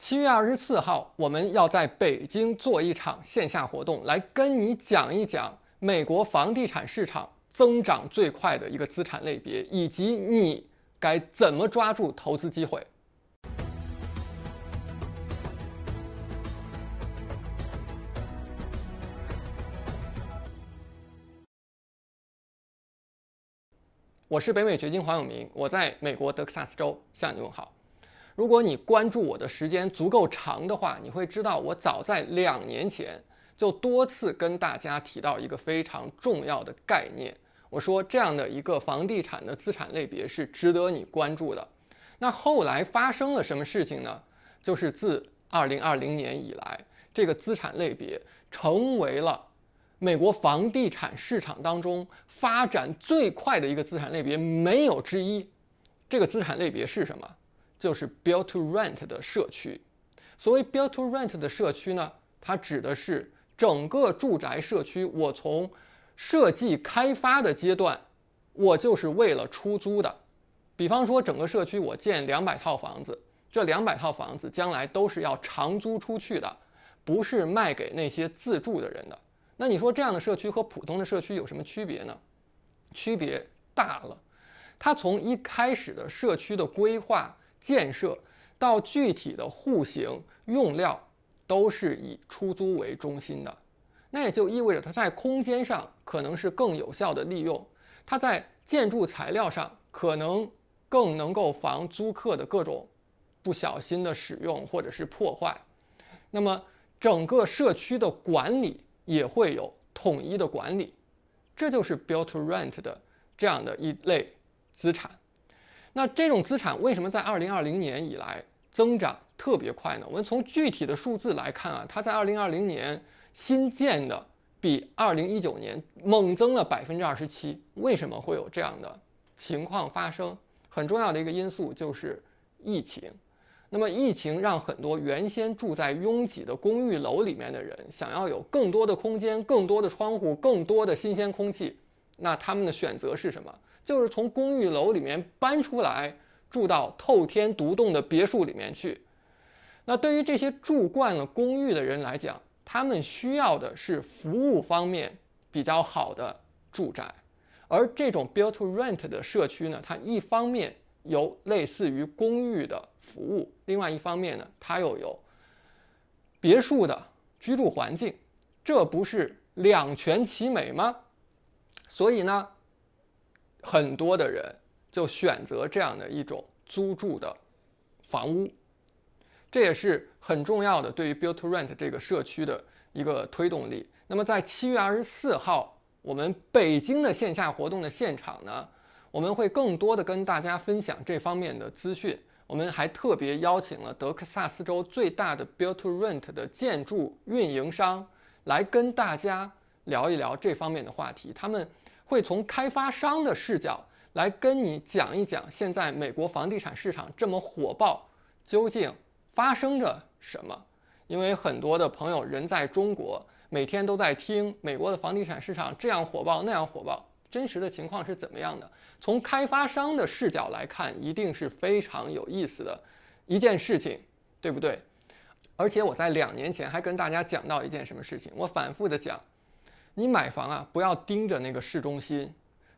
七月二十四号，我们要在北京做一场线下活动，来跟你讲一讲美国房地产市场增长最快的一个资产类别，以及你该怎么抓住投资机会。我是北美掘金黄永明，我在美国德克萨斯州向你问好。如果你关注我的时间足够长的话，你会知道我早在两年前就多次跟大家提到一个非常重要的概念。我说这样的一个房地产的资产类别是值得你关注的。那后来发生了什么事情呢？就是自二零二零年以来，这个资产类别成为了美国房地产市场当中发展最快的一个资产类别，没有之一。这个资产类别是什么？就是 build to rent 的社区。所谓 build to rent 的社区呢，它指的是整个住宅社区，我从设计开发的阶段，我就是为了出租的。比方说，整个社区我建两百套房子，这两百套房子将来都是要长租出去的，不是卖给那些自住的人的。那你说这样的社区和普通的社区有什么区别呢？区别大了。它从一开始的社区的规划。建设到具体的户型、用料都是以出租为中心的，那也就意味着它在空间上可能是更有效的利用，它在建筑材料上可能更能够防租客的各种不小心的使用或者是破坏。那么整个社区的管理也会有统一的管理，这就是 b u i l to Rent 的这样的一类资产。那这种资产为什么在二零二零年以来增长特别快呢？我们从具体的数字来看啊，它在二零二零年新建的比二零一九年猛增了百分之二十七。为什么会有这样的情况发生？很重要的一个因素就是疫情。那么疫情让很多原先住在拥挤的公寓楼里面的人，想要有更多的空间、更多的窗户、更多的新鲜空气，那他们的选择是什么？就是从公寓楼里面搬出来，住到透天独栋的别墅里面去。那对于这些住惯了公寓的人来讲，他们需要的是服务方面比较好的住宅。而这种 built-to-rent 的社区呢，它一方面有类似于公寓的服务，另外一方面呢，它又有别墅的居住环境，这不是两全其美吗？所以呢。很多的人就选择这样的一种租住的房屋，这也是很重要的对于 Built to Rent 这个社区的一个推动力。那么在七月二十四号，我们北京的线下活动的现场呢，我们会更多的跟大家分享这方面的资讯。我们还特别邀请了德克萨斯州最大的 Built to Rent 的建筑运营商来跟大家聊一聊这方面的话题。他们。会从开发商的视角来跟你讲一讲，现在美国房地产市场这么火爆，究竟发生着什么？因为很多的朋友人在中国，每天都在听美国的房地产市场这样火爆那样火爆，真实的情况是怎么样的？从开发商的视角来看，一定是非常有意思的，一件事情，对不对？而且我在两年前还跟大家讲到一件什么事情，我反复的讲。你买房啊，不要盯着那个市中心，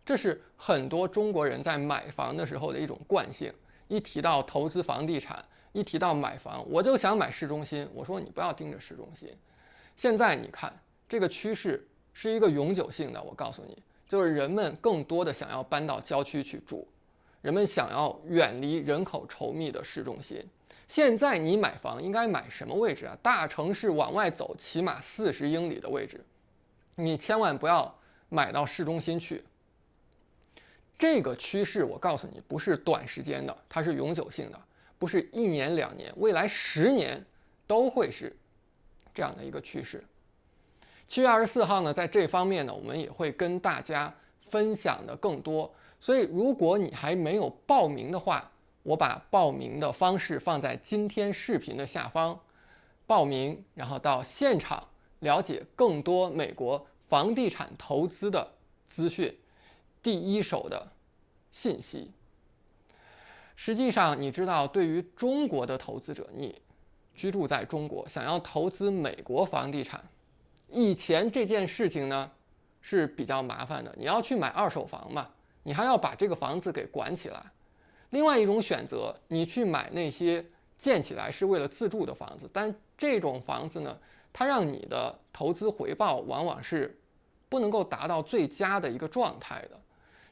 这是很多中国人在买房的时候的一种惯性。一提到投资房地产，一提到买房，我就想买市中心。我说你不要盯着市中心。现在你看这个趋势是一个永久性的。我告诉你，就是人们更多的想要搬到郊区去住，人们想要远离人口稠密的市中心。现在你买房应该买什么位置啊？大城市往外走，起码四十英里的位置。你千万不要买到市中心去。这个趋势我告诉你，不是短时间的，它是永久性的，不是一年两年，未来十年都会是这样的一个趋势。七月二十四号呢，在这方面呢，我们也会跟大家分享的更多。所以，如果你还没有报名的话，我把报名的方式放在今天视频的下方，报名，然后到现场。了解更多美国房地产投资的资讯，第一手的信息。实际上，你知道，对于中国的投资者，你居住在中国，想要投资美国房地产，以前这件事情呢是比较麻烦的。你要去买二手房嘛，你还要把这个房子给管起来。另外一种选择，你去买那些。建起来是为了自住的房子，但这种房子呢，它让你的投资回报往往是不能够达到最佳的一个状态的，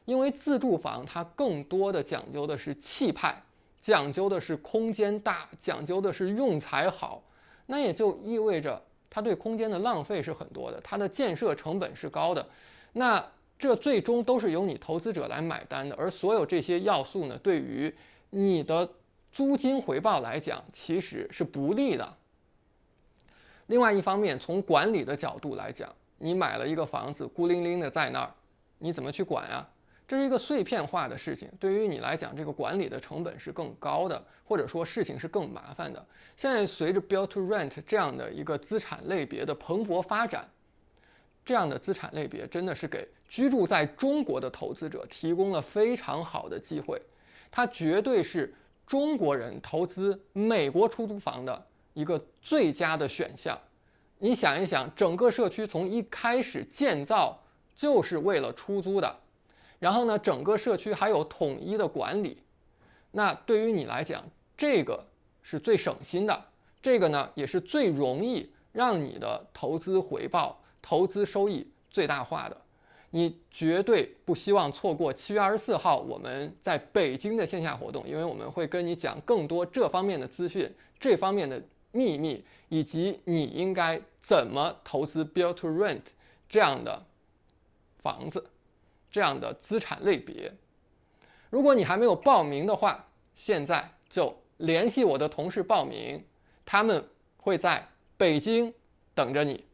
因为自住房它更多的讲究的是气派，讲究的是空间大，讲究的是用材好，那也就意味着它对空间的浪费是很多的，它的建设成本是高的，那这最终都是由你投资者来买单的，而所有这些要素呢，对于你的。租金回报来讲，其实是不利的。另外一方面，从管理的角度来讲，你买了一个房子，孤零零的在那儿，你怎么去管啊？这是一个碎片化的事情，对于你来讲，这个管理的成本是更高的，或者说事情是更麻烦的。现在随着 build to rent 这样的一个资产类别的蓬勃发展，这样的资产类别真的是给居住在中国的投资者提供了非常好的机会，它绝对是。中国人投资美国出租房的一个最佳的选项，你想一想，整个社区从一开始建造就是为了出租的，然后呢，整个社区还有统一的管理，那对于你来讲，这个是最省心的，这个呢，也是最容易让你的投资回报、投资收益最大化的。你绝对不希望错过七月二十四号我们在北京的线下活动，因为我们会跟你讲更多这方面的资讯、这方面的秘密，以及你应该怎么投资 build-to-rent 这样的房子、这样的资产类别。如果你还没有报名的话，现在就联系我的同事报名，他们会在北京等着你。